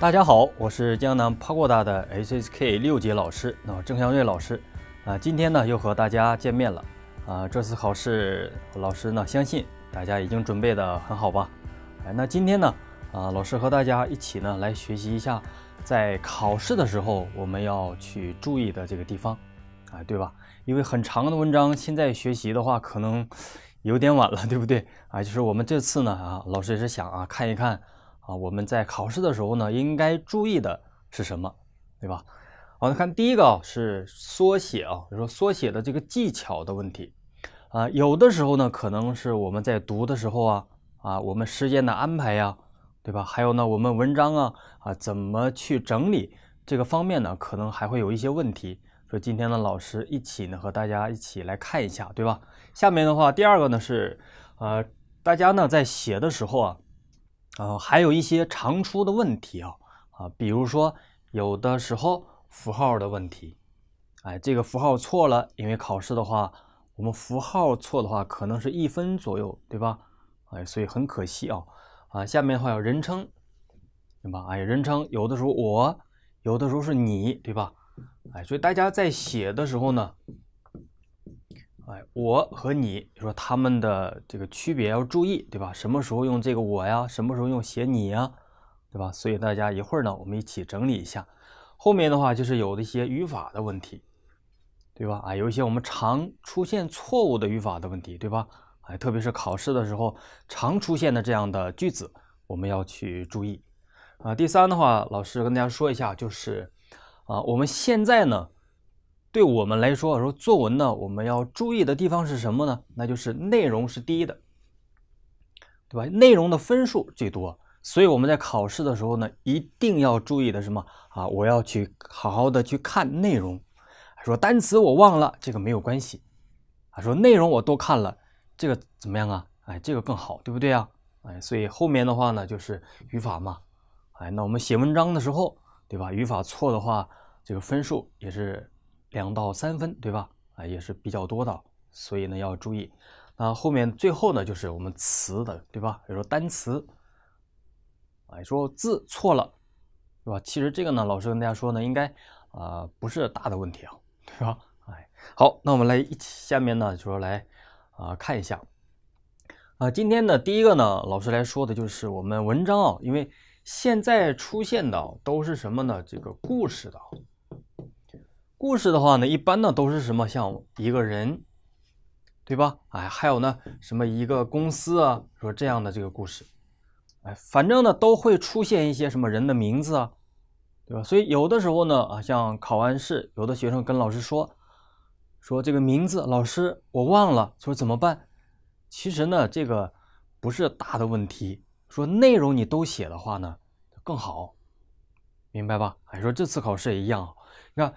大家好，我是江南帕过大的 H S K 六级老师那郑祥瑞老师啊，今天呢又和大家见面了啊。这次考试老师呢相信大家已经准备的很好吧？哎，那今天呢啊，老师和大家一起呢来学习一下，在考试的时候我们要去注意的这个地方，哎，对吧？因为很长的文章，现在学习的话可能。有点晚了，对不对啊？就是我们这次呢啊，老师也是想啊，看一看啊，我们在考试的时候呢，应该注意的是什么，对吧？好，那看第一个啊，是缩写啊，比如说缩写的这个技巧的问题啊，有的时候呢，可能是我们在读的时候啊啊，我们时间的安排呀，对吧？还有呢，我们文章啊啊，怎么去整理这个方面呢？可能还会有一些问题。说今天呢，老师一起呢和大家一起来看一下，对吧？下面的话，第二个呢是，呃，大家呢在写的时候啊，呃，还有一些常出的问题啊啊，比如说有的时候符号的问题，哎，这个符号错了，因为考试的话，我们符号错的话，可能是一分左右，对吧？哎，所以很可惜啊啊，下面的话有人称，对吧？哎，人称有的时候我，有的时候是你，对吧？哎，所以大家在写的时候呢，哎，我和你说他们的这个区别要注意，对吧？什么时候用这个我呀？什么时候用写你呀？对吧？所以大家一会儿呢，我们一起整理一下。后面的话就是有的一些语法的问题，对吧？啊，有一些我们常出现错误的语法的问题，对吧？哎，特别是考试的时候常出现的这样的句子，我们要去注意啊。第三的话，老师跟大家说一下就是。啊，我们现在呢，对我们来说，说作文呢，我们要注意的地方是什么呢？那就是内容是第一的，对吧？内容的分数最多，所以我们在考试的时候呢，一定要注意的什么啊？我要去好好的去看内容。说单词我忘了，这个没有关系。啊，说内容我都看了，这个怎么样啊？哎，这个更好，对不对啊？哎，所以后面的话呢，就是语法嘛。哎，那我们写文章的时候，对吧？语法错的话。这个分数也是两到三分，对吧？啊，也是比较多的，所以呢要注意。那后面最后呢，就是我们词的，对吧？比如说单词，哎说字错了，是吧？其实这个呢，老师跟大家说呢，应该啊不是大的问题啊，对吧？哎，好，那我们来一起下面呢，就说来啊看一下啊，今天呢第一个呢，老师来说的就是我们文章啊，因为。现在出现的都是什么呢？这个故事的，故事的话呢，一般呢都是什么？像一个人，对吧？哎，还有呢，什么一个公司啊，说这样的这个故事，哎，反正呢都会出现一些什么人的名字啊，对吧？所以有的时候呢，啊，像考完试，有的学生跟老师说，说这个名字，老师我忘了，说怎么办？其实呢，这个不是大的问题。说内容你都写的话呢更好，明白吧？还说这次考试也一样。你看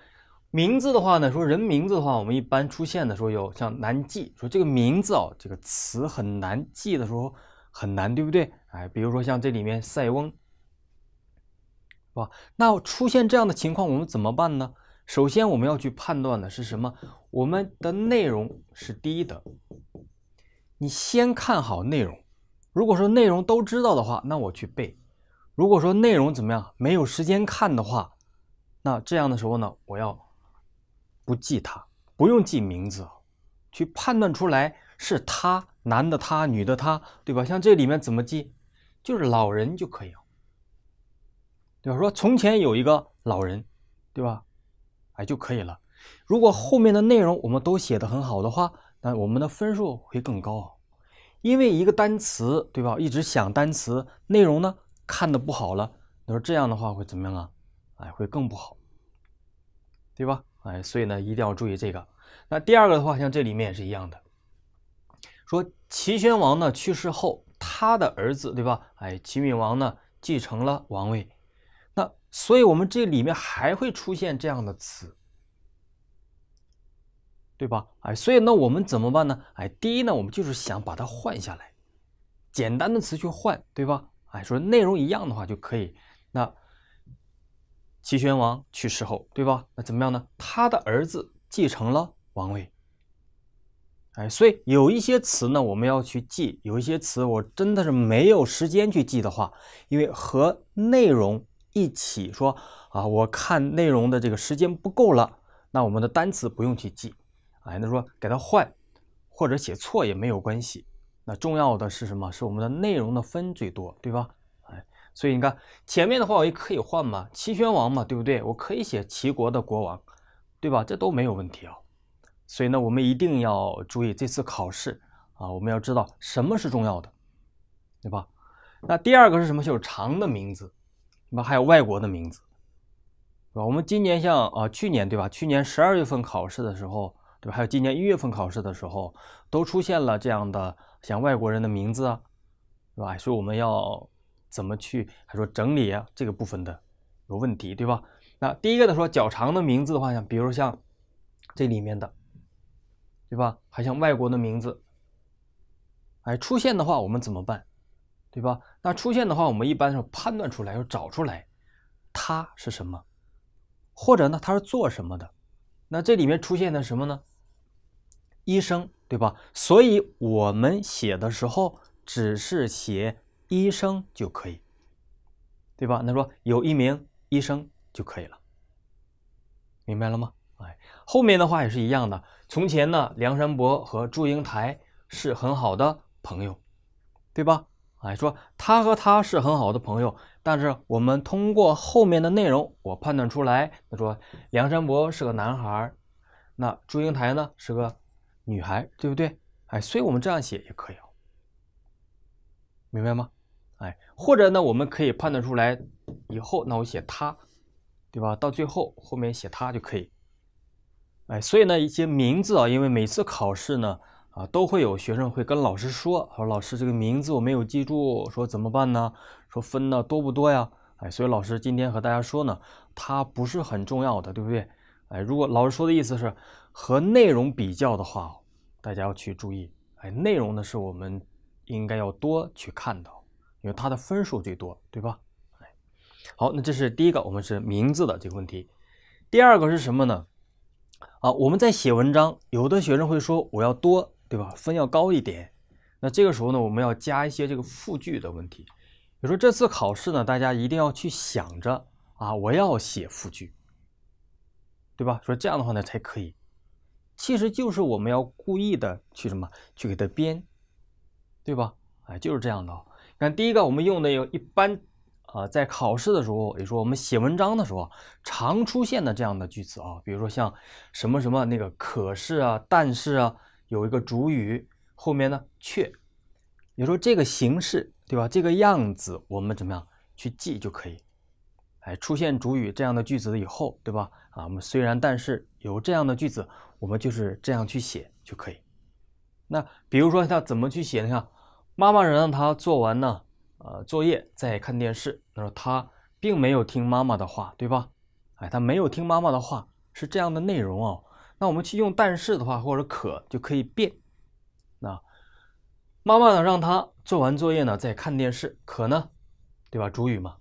名字的话呢，说人名字的话，我们一般出现的时候有像难记，说这个名字哦，这个词很难记的时候很难，对不对？哎，比如说像这里面塞翁，是吧？那出现这样的情况，我们怎么办呢？首先我们要去判断的是什么？我们的内容是第一的，你先看好内容。如果说内容都知道的话，那我去背；如果说内容怎么样没有时间看的话，那这样的时候呢，我要不记它，不用记名字，去判断出来是他男的他，女的他对吧？像这里面怎么记，就是老人就可以了。比方说，从前有一个老人，对吧？哎，就可以了。如果后面的内容我们都写的很好的话，那我们的分数会更高。因为一个单词，对吧？一直想单词内容呢，看的不好了。你说这样的话会怎么样啊？哎，会更不好，对吧？哎，所以呢，一定要注意这个。那第二个的话，像这里面也是一样的。说齐宣王呢去世后，他的儿子，对吧？哎，齐闵王呢继承了王位。那所以，我们这里面还会出现这样的词。对吧？哎，所以呢，我们怎么办呢？哎，第一呢，我们就是想把它换下来，简单的词去换，对吧？哎，说内容一样的话就可以。那齐宣王去世后，对吧？那怎么样呢？他的儿子继承了王位。哎，所以有一些词呢，我们要去记；有一些词，我真的是没有时间去记的话，因为和内容一起说啊，我看内容的这个时间不够了，那我们的单词不用去记。哎，那说给他换，或者写错也没有关系。那重要的是什么？是我们的内容的分最多，对吧？哎，所以你看前面的话，我也可以换嘛，齐宣王嘛，对不对？我可以写齐国的国王，对吧？这都没有问题啊。所以呢，我们一定要注意这次考试啊，我们要知道什么是重要的，对吧？那第二个是什么？就是长的名字，对吧？还有外国的名字，对吧？我们今年像啊，去年对吧？去年十二月份考试的时候。对吧？还有今年一月份考试的时候，都出现了这样的像外国人的名字啊，对吧？所以我们要怎么去？还说整理这个部分的有问题，对吧？那第一个的说较长的名字的话，像比如像这里面的，对吧？还像外国的名字，哎，出现的话我们怎么办？对吧？那出现的话，我们一般是判断出来，要找出来它是什么，或者呢，它是做什么的？那这里面出现的什么呢？医生对吧？所以我们写的时候只是写医生就可以，对吧？那说有一名医生就可以了，明白了吗？哎，后面的话也是一样的。从前呢，梁山伯和祝英台是很好的朋友，对吧？哎，说他和他是很好的朋友，但是我们通过后面的内容，我判断出来，他说梁山伯是个男孩，那祝英台呢是个。女孩对不对？哎，所以我们这样写也可以，明白吗？哎，或者呢，我们可以判断出来以后，那我写她，对吧？到最后后面写她就可以。哎，所以呢，一些名字啊，因为每次考试呢啊，都会有学生会跟老师说，说老师这个名字我没有记住，说怎么办呢？说分呢多不多呀？哎，所以老师今天和大家说呢，它不是很重要的，对不对？哎，如果老师说的意思是。和内容比较的话，大家要去注意。哎，内容呢是我们应该要多去看到，因为它的分数最多，对吧？哎，好，那这是第一个，我们是名字的这个问题。第二个是什么呢？啊，我们在写文章，有的学生会说我要多，对吧？分要高一点。那这个时候呢，我们要加一些这个复句的问题。比如说这次考试呢，大家一定要去想着啊，我要写复句，对吧？所以这样的话呢，才可以。其实就是我们要故意的去什么去给它编，对吧？哎，就是这样的你看第一个，我们用的有一般啊，在考试的时候，也说我们写文章的时候啊，常出现的这样的句子啊，比如说像什么什么那个可是啊，但是啊，有一个主语后面呢却，你说这个形式对吧？这个样子我们怎么样去记就可以？哎，出现主语这样的句子以后，对吧？啊，我们虽然但是有这样的句子。我们就是这样去写就可以。那比如说他怎么去写呢？看，妈妈让他做完呢，呃，作业再看电视。他说他并没有听妈妈的话，对吧？哎，他没有听妈妈的话，是这样的内容哦。那我们去用但是的话或者可就可以变。那妈妈呢，让他做完作业呢再看电视，可呢，对吧？主语嘛，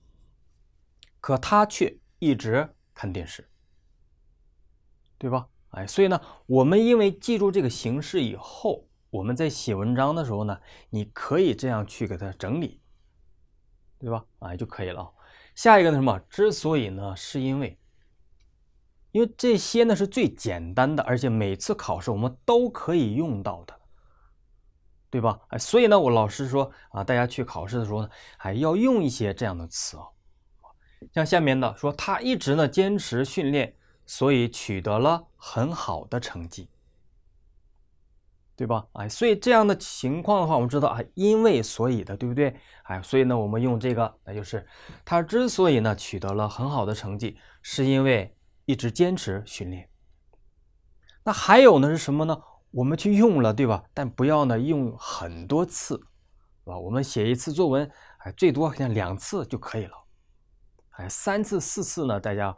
可他却一直看电视，对吧？哎，所以呢，我们因为记住这个形式以后，我们在写文章的时候呢，你可以这样去给它整理，对吧？哎，就可以了。下一个呢，什么？之所以呢，是因为，因为这些呢是最简单的，而且每次考试我们都可以用到的，对吧？哎，所以呢，我老师说啊，大家去考试的时候呢，还要用一些这样的词啊，像下面呢，说他一直呢坚持训练。所以取得了很好的成绩，对吧？哎，所以这样的情况的话，我们知道啊，因为所以的，对不对？哎，所以呢，我们用这个，那就是他之所以呢取得了很好的成绩，是因为一直坚持训练。那还有呢是什么呢？我们去用了，对吧？但不要呢用很多次，是吧？我们写一次作文，哎，最多像两次就可以了。哎，三次四次呢，大家。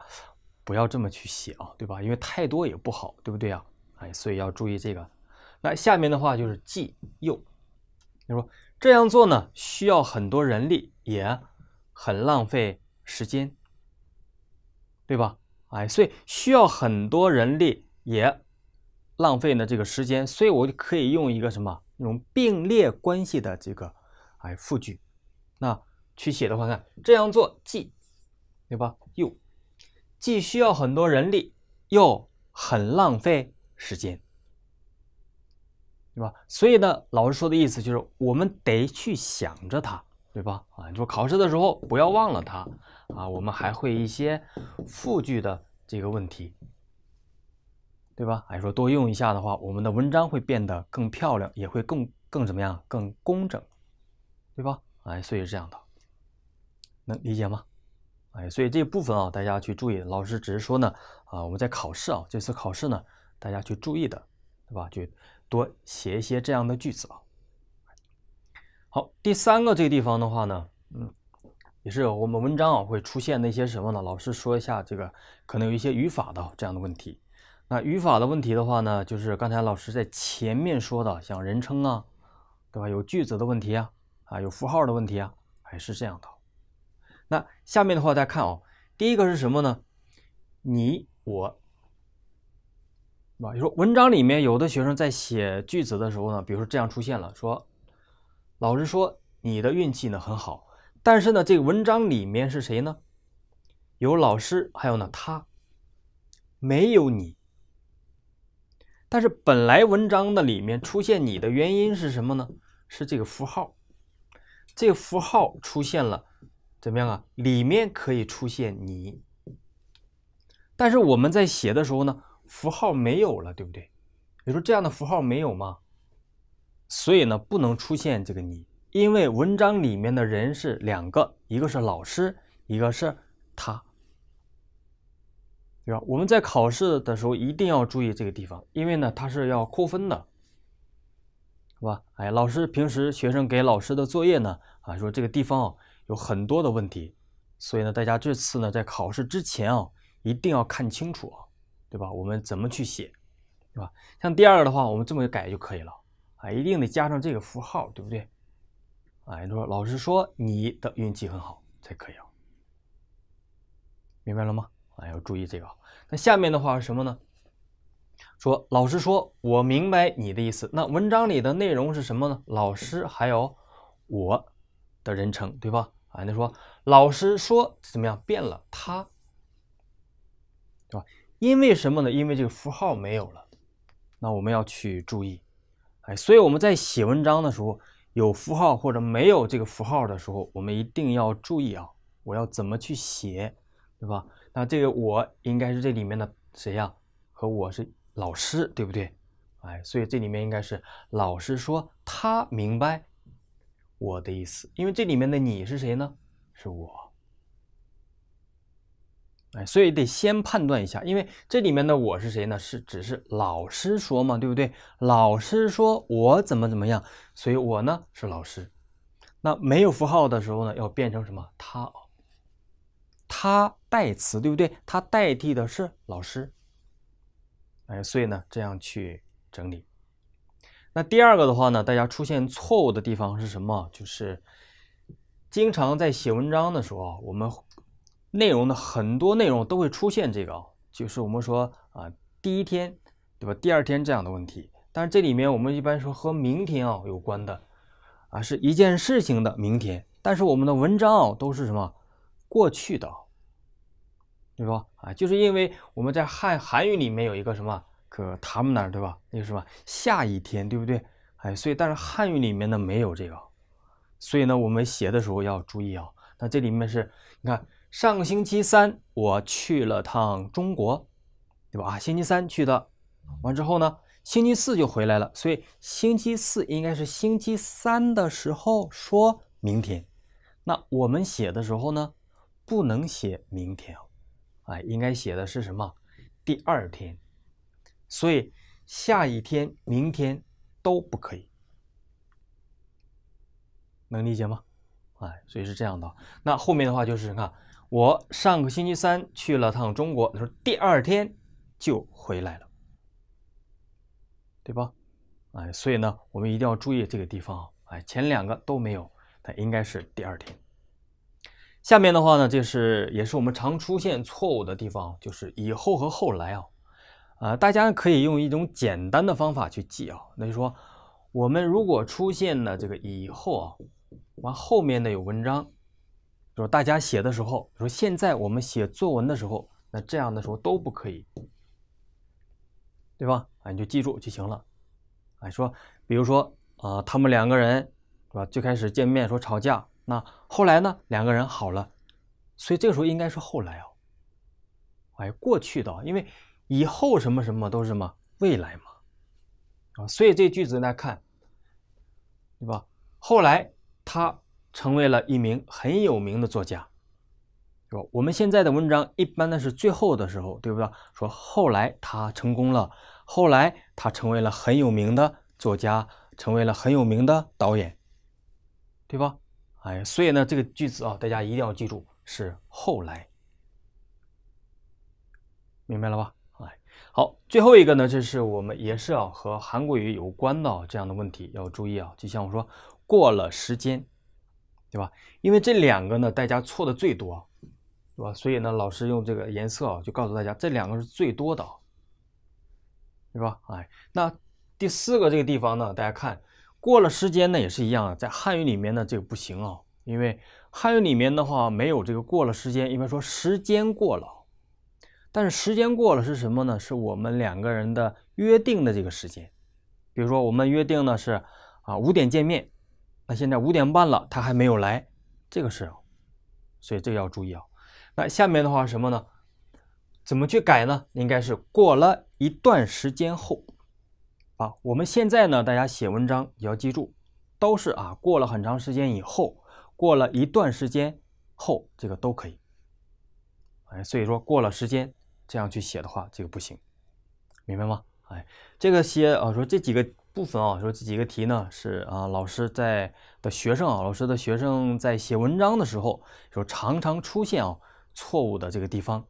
不要这么去写啊，对吧？因为太多也不好，对不对啊？哎，所以要注意这个。那下面的话就是既又，你说这样做呢，需要很多人力，也很浪费时间，对吧？哎，所以需要很多人力，也浪费呢这个时间。所以我就可以用一个什么那种并列关系的这个哎复句，那去写的话，看这样做既对吧又。既需要很多人力，又很浪费时间，对吧？所以呢，老师说的意思就是，我们得去想着它，对吧？啊，你说考试的时候不要忘了它啊。我们还会一些复句的这个问题，对吧？哎，说多用一下的话，我们的文章会变得更漂亮，也会更更怎么样，更工整，对吧？哎，所以是这样的，能理解吗？哎，所以这部分啊，大家去注意。老师只是说呢，啊，我们在考试啊，这次考试呢，大家去注意的，对吧？去多写一些这样的句子啊。好，第三个这个地方的话呢，嗯，也是我们文章啊会出现那些什么呢？老师说一下，这个可能有一些语法的这样的问题。那语法的问题的话呢，就是刚才老师在前面说的，像人称啊，对吧？有句子的问题啊，啊，有符号的问题啊，还是这样的。那下面的话，大家看啊，第一个是什么呢？你我，对吧？说文章里面有的学生在写句子的时候呢，比如说这样出现了，说：“老师说你的运气呢很好，但是呢，这个文章里面是谁呢？有老师，还有呢他，没有你。但是本来文章的里面出现你的原因是什么呢？是这个符号，这个符号出现了。”怎么样啊？里面可以出现你，但是我们在写的时候呢，符号没有了，对不对？你说这样的符号没有吗？所以呢，不能出现这个你，因为文章里面的人是两个，一个是老师，一个是他，对吧？我们在考试的时候一定要注意这个地方，因为呢，它是要扣分的，是吧？哎，老师平时学生给老师的作业呢，啊，说这个地方啊。有很多的问题，所以呢，大家这次呢在考试之前啊，一定要看清楚啊，对吧？我们怎么去写，对吧？像第二个的话，我们这么改就可以了啊，一定得加上这个符号，对不对？啊，你说老师说你的运气很好才可以啊，明白了吗？啊，要注意这个。那下面的话是什么呢？说老师说我明白你的意思。那文章里的内容是什么呢？老师还有我。的人称对吧？啊，那说老师说怎么样变了他，对吧？因为什么呢？因为这个符号没有了。那我们要去注意，哎，所以我们在写文章的时候，有符号或者没有这个符号的时候，我们一定要注意啊！我要怎么去写，对吧？那这个我应该是这里面的谁呀？和我是老师，对不对？哎，所以这里面应该是老师说他明白。我的意思，因为这里面的你是谁呢？是我。哎，所以得先判断一下，因为这里面的我是谁呢？是只是老师说嘛，对不对？老师说我怎么怎么样，所以我呢是老师。那没有符号的时候呢，要变成什么？他，他代词，对不对？他代替的是老师。哎，所以呢，这样去整理。那第二个的话呢，大家出现错误的地方是什么？就是经常在写文章的时候，我们内容的很多内容都会出现这个，就是我们说啊，第一天对吧？第二天这样的问题。但是这里面我们一般说和明天啊有关的啊，是一件事情的明天。但是我们的文章啊都是什么过去的，对吧？啊，就是因为我们在汉韩语里面有一个什么？可他们那儿对吧？那个什么，下一天对不对？哎，所以但是汉语里面呢没有这个，所以呢我们写的时候要注意啊。那这里面是，你看上个星期三我去了趟中国，对吧？啊，星期三去的，完之后呢，星期四就回来了。所以星期四应该是星期三的时候说明天。那我们写的时候呢，不能写明天哎，应该写的是什么？第二天。所以下一天、明天都不可以，能理解吗？哎，所以是这样的。那后面的话就是看我上个星期三去了趟中国，他说第二天就回来了，对吧？哎，所以呢，我们一定要注意这个地方啊。哎，前两个都没有，它应该是第二天。下面的话呢，就是也是我们常出现错误的地方，就是以后和后来啊。啊，大家可以用一种简单的方法去记啊，那就说我们如果出现了这个以后啊，完后面的有文章，说大家写的时候，说现在我们写作文的时候，那这样的时候都不可以，对吧？啊，你就记住就行了。啊，说比如说啊，他们两个人是吧？最开始见面说吵架，那后来呢，两个人好了，所以这个时候应该是后来哦，哎，过去的，因为。以后什么什么都是什么未来嘛，啊，所以这句子大家看，对吧？后来他成为了一名很有名的作家，对吧？我们现在的文章一般呢是最后的时候，对不对？说后来他成功了，后来他成为了很有名的作家，成为了很有名的导演，对吧？哎，所以呢这个句子啊，大家一定要记住是后来，明白了吧？好，最后一个呢，这是我们也是要和韩国语有关的这样的问题，要注意啊。就像我说过了时间，对吧？因为这两个呢，大家错的最多，对吧？所以呢，老师用这个颜色啊，就告诉大家这两个是最多的，是吧？哎，那第四个这个地方呢，大家看过了时间呢，也是一样啊，在汉语里面呢，这个不行啊，因为汉语里面的话没有这个过了时间，一般说时间过了。但是时间过了是什么呢？是我们两个人的约定的这个时间，比如说我们约定呢是啊五点见面，那现在五点半了，他还没有来，这个是，所以这个要注意啊。那下面的话什么呢？怎么去改呢？应该是过了一段时间后，啊，我们现在呢，大家写文章也要记住，都是啊过了很长时间以后，过了一段时间后，这个都可以。哎，所以说过了时间。这样去写的话，这个不行，明白吗？哎，这个些啊，说这几个部分啊，说这几个题呢是啊，老师在的学生啊，老师的学生在写文章的时候，说常常出现啊错误的这个地方，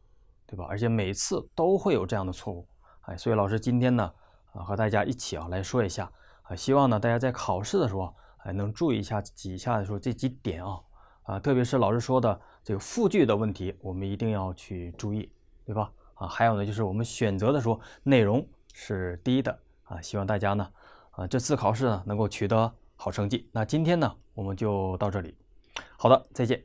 对吧？而且每次都会有这样的错误，哎，所以老师今天呢，啊，和大家一起啊来说一下，啊，希望呢大家在考试的时候，哎，能注意一下几下的说这几点啊，啊，特别是老师说的这个复句的问题，我们一定要去注意，对吧？啊，还有呢，就是我们选择的时候，内容是第一的啊。希望大家呢，啊，这次考试呢，能够取得好成绩。那今天呢，我们就到这里。好的，再见。